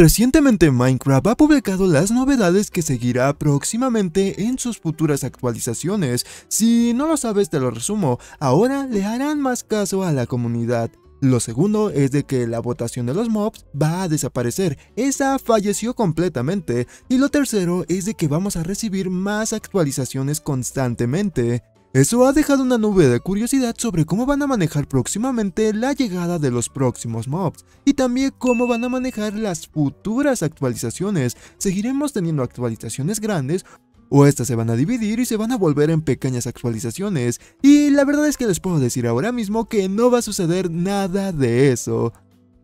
Recientemente Minecraft ha publicado las novedades que seguirá próximamente en sus futuras actualizaciones. Si no lo sabes te lo resumo, ahora le harán más caso a la comunidad. Lo segundo es de que la votación de los mobs va a desaparecer, esa falleció completamente. Y lo tercero es de que vamos a recibir más actualizaciones constantemente. Eso ha dejado una nube de curiosidad sobre cómo van a manejar próximamente la llegada de los próximos mobs y también cómo van a manejar las futuras actualizaciones. ¿Seguiremos teniendo actualizaciones grandes o estas se van a dividir y se van a volver en pequeñas actualizaciones. Y la verdad es que les puedo decir ahora mismo que no va a suceder nada de eso.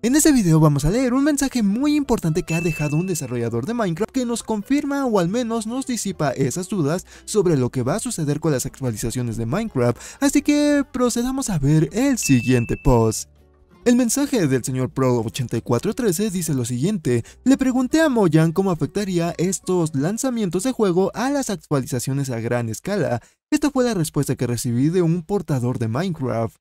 En este video vamos a leer un mensaje muy importante que ha dejado un desarrollador de Minecraft que nos confirma o al menos nos disipa esas dudas sobre lo que va a suceder con las actualizaciones de Minecraft, así que procedamos a ver el siguiente post. El mensaje del señor Pro8413 dice lo siguiente, le pregunté a Moyan cómo afectaría estos lanzamientos de juego a las actualizaciones a gran escala, esta fue la respuesta que recibí de un portador de Minecraft.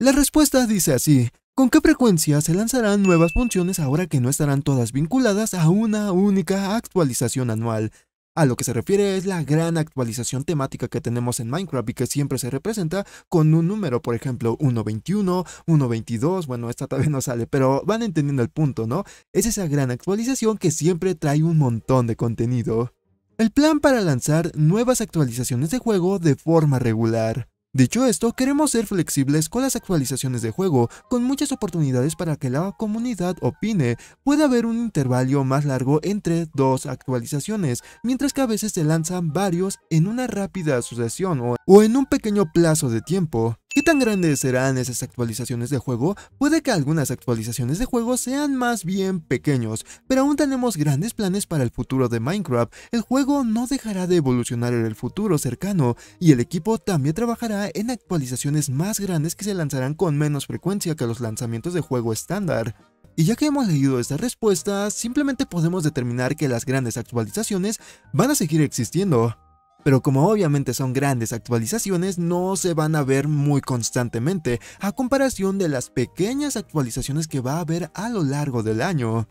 La respuesta dice así, ¿Con qué frecuencia se lanzarán nuevas funciones ahora que no estarán todas vinculadas a una única actualización anual? A lo que se refiere es la gran actualización temática que tenemos en Minecraft y que siempre se representa con un número, por ejemplo, 1.21, 1.22, bueno, esta todavía no sale, pero van entendiendo el punto, ¿no? Es esa gran actualización que siempre trae un montón de contenido. El plan para lanzar nuevas actualizaciones de juego de forma regular. Dicho esto, queremos ser flexibles con las actualizaciones de juego, con muchas oportunidades para que la comunidad opine. Puede haber un intervalo más largo entre dos actualizaciones, mientras que a veces se lanzan varios en una rápida sucesión o en un pequeño plazo de tiempo. ¿Qué tan grandes serán esas actualizaciones de juego? Puede que algunas actualizaciones de juego sean más bien pequeños, pero aún tenemos grandes planes para el futuro de Minecraft. El juego no dejará de evolucionar en el futuro cercano y el equipo también trabajará en actualizaciones más grandes que se lanzarán con menos frecuencia que los lanzamientos de juego estándar. Y ya que hemos leído esta respuesta, simplemente podemos determinar que las grandes actualizaciones van a seguir existiendo. Pero como obviamente son grandes actualizaciones, no se van a ver muy constantemente, a comparación de las pequeñas actualizaciones que va a haber a lo largo del año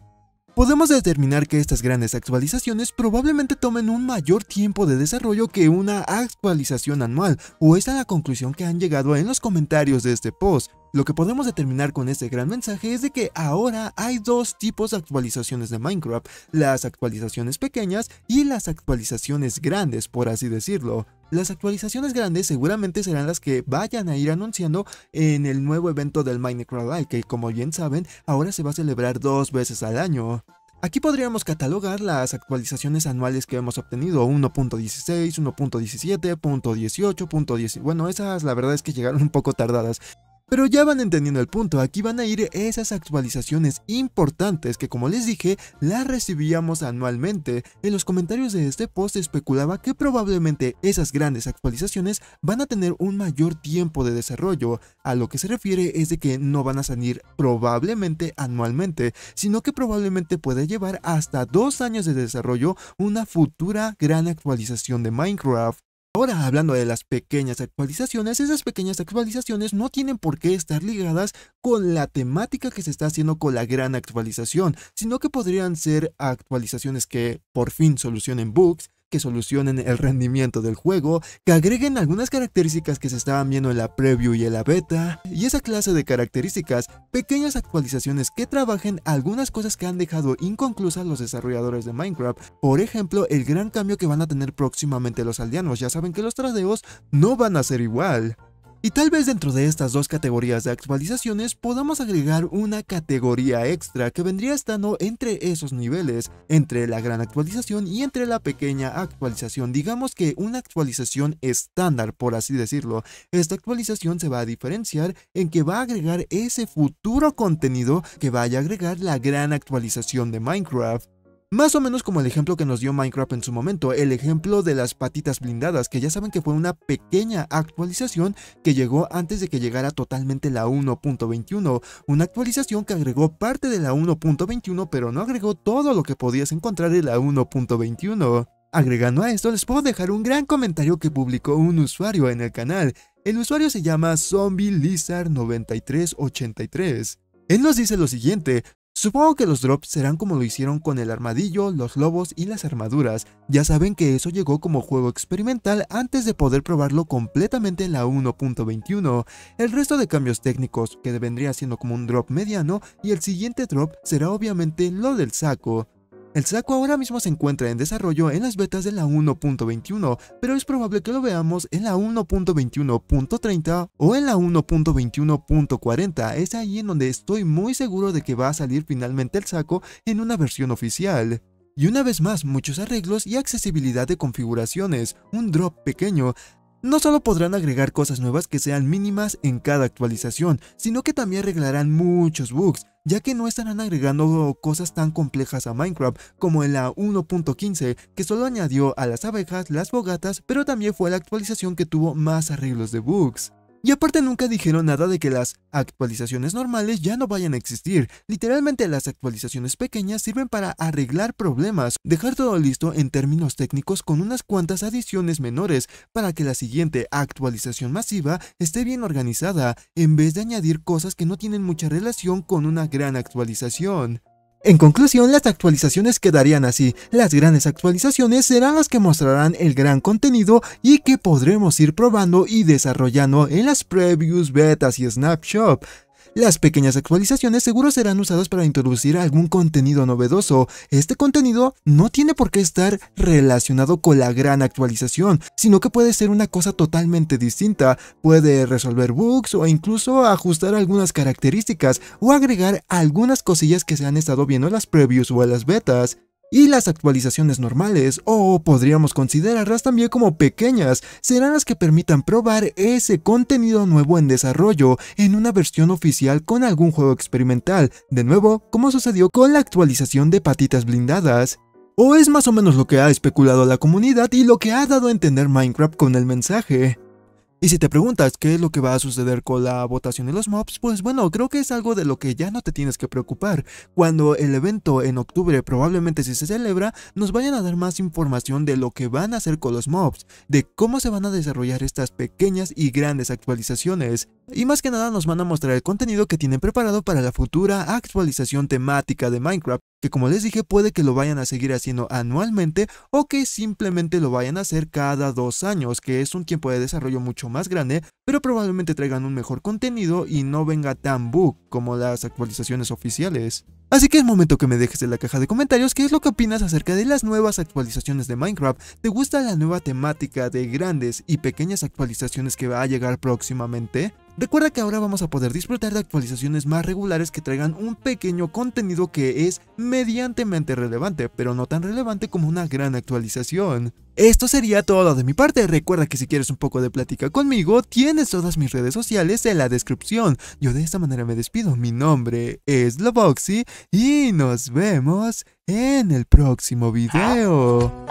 podemos determinar que estas grandes actualizaciones probablemente tomen un mayor tiempo de desarrollo que una actualización anual, o es la conclusión que han llegado en los comentarios de este post. Lo que podemos determinar con este gran mensaje es de que ahora hay dos tipos de actualizaciones de Minecraft, las actualizaciones pequeñas y las actualizaciones grandes, por así decirlo. Las actualizaciones grandes seguramente serán las que vayan a ir anunciando en el nuevo evento del Minecraft Live, que como bien saben, ahora se va a celebrar dos veces al año. Aquí podríamos catalogar las actualizaciones anuales que hemos obtenido, 1.16, 1.17, 1.18, .10, bueno esas la verdad es que llegaron un poco tardadas, pero ya van entendiendo el punto, aquí van a ir esas actualizaciones importantes que como les dije, las recibíamos anualmente. En los comentarios de este post especulaba que probablemente esas grandes actualizaciones van a tener un mayor tiempo de desarrollo. A lo que se refiere es de que no van a salir probablemente anualmente, sino que probablemente puede llevar hasta dos años de desarrollo una futura gran actualización de Minecraft. Ahora hablando de las pequeñas actualizaciones, esas pequeñas actualizaciones no tienen por qué estar ligadas con la temática que se está haciendo con la gran actualización, sino que podrían ser actualizaciones que por fin solucionen bugs, que solucionen el rendimiento del juego, que agreguen algunas características que se estaban viendo en la preview y en la beta, y esa clase de características, pequeñas actualizaciones que trabajen algunas cosas que han dejado inconclusas los desarrolladores de Minecraft, por ejemplo el gran cambio que van a tener próximamente los aldeanos, ya saben que los tradeos no van a ser igual. Y tal vez dentro de estas dos categorías de actualizaciones podamos agregar una categoría extra que vendría estando entre esos niveles, entre la gran actualización y entre la pequeña actualización, digamos que una actualización estándar por así decirlo. Esta actualización se va a diferenciar en que va a agregar ese futuro contenido que vaya a agregar la gran actualización de Minecraft. Más o menos como el ejemplo que nos dio Minecraft en su momento, el ejemplo de las patitas blindadas, que ya saben que fue una pequeña actualización que llegó antes de que llegara totalmente la 1.21, una actualización que agregó parte de la 1.21 pero no agregó todo lo que podías encontrar en la 1.21. Agregando a esto les puedo dejar un gran comentario que publicó un usuario en el canal, el usuario se llama zombielizard 9383. Él nos dice lo siguiente, Supongo que los drops serán como lo hicieron con el armadillo, los lobos y las armaduras, ya saben que eso llegó como juego experimental antes de poder probarlo completamente en la 1.21, el resto de cambios técnicos que vendría siendo como un drop mediano y el siguiente drop será obviamente lo del saco, el saco ahora mismo se encuentra en desarrollo en las betas de la 1.21, pero es probable que lo veamos en la 1.21.30 o en la 1.21.40, es ahí en donde estoy muy seguro de que va a salir finalmente el saco en una versión oficial. Y una vez más, muchos arreglos y accesibilidad de configuraciones, un drop pequeño, no solo podrán agregar cosas nuevas que sean mínimas en cada actualización, sino que también arreglarán muchos bugs, ya que no estarán agregando cosas tan complejas a Minecraft como en la 1.15, que solo añadió a las abejas, las bogatas pero también fue la actualización que tuvo más arreglos de bugs. Y aparte nunca dijeron nada de que las actualizaciones normales ya no vayan a existir. Literalmente las actualizaciones pequeñas sirven para arreglar problemas, dejar todo listo en términos técnicos con unas cuantas adiciones menores para que la siguiente actualización masiva esté bien organizada, en vez de añadir cosas que no tienen mucha relación con una gran actualización. En conclusión, las actualizaciones quedarían así. Las grandes actualizaciones serán las que mostrarán el gran contenido y que podremos ir probando y desarrollando en las previews, betas y snapshots. Las pequeñas actualizaciones seguro serán usadas para introducir algún contenido novedoso. Este contenido no tiene por qué estar relacionado con la gran actualización, sino que puede ser una cosa totalmente distinta. Puede resolver bugs o incluso ajustar algunas características o agregar algunas cosillas que se han estado viendo en las previews o en las betas. Y las actualizaciones normales, o podríamos considerarlas también como pequeñas, serán las que permitan probar ese contenido nuevo en desarrollo en una versión oficial con algún juego experimental, de nuevo, como sucedió con la actualización de patitas blindadas. O es más o menos lo que ha especulado la comunidad y lo que ha dado a entender Minecraft con el mensaje. Y si te preguntas qué es lo que va a suceder con la votación de los mobs, pues bueno, creo que es algo de lo que ya no te tienes que preocupar. Cuando el evento en octubre probablemente si se celebra, nos vayan a dar más información de lo que van a hacer con los mobs, de cómo se van a desarrollar estas pequeñas y grandes actualizaciones y más que nada nos van a mostrar el contenido que tienen preparado para la futura actualización temática de Minecraft, que como les dije puede que lo vayan a seguir haciendo anualmente o que simplemente lo vayan a hacer cada dos años, que es un tiempo de desarrollo mucho más grande, pero probablemente traigan un mejor contenido y no venga tan bug como las actualizaciones oficiales. Así que es momento que me dejes en la caja de comentarios qué es lo que opinas acerca de las nuevas actualizaciones de Minecraft, ¿te gusta la nueva temática de grandes y pequeñas actualizaciones que va a llegar próximamente? Recuerda que ahora vamos a poder disfrutar de actualizaciones más regulares que traigan un pequeño contenido que es mediantemente relevante, pero no tan relevante como una gran actualización. Esto sería todo de mi parte, recuerda que si quieres un poco de plática conmigo, tienes todas mis redes sociales en la descripción. Yo de esta manera me despido, mi nombre es Loboxy y nos vemos en el próximo video.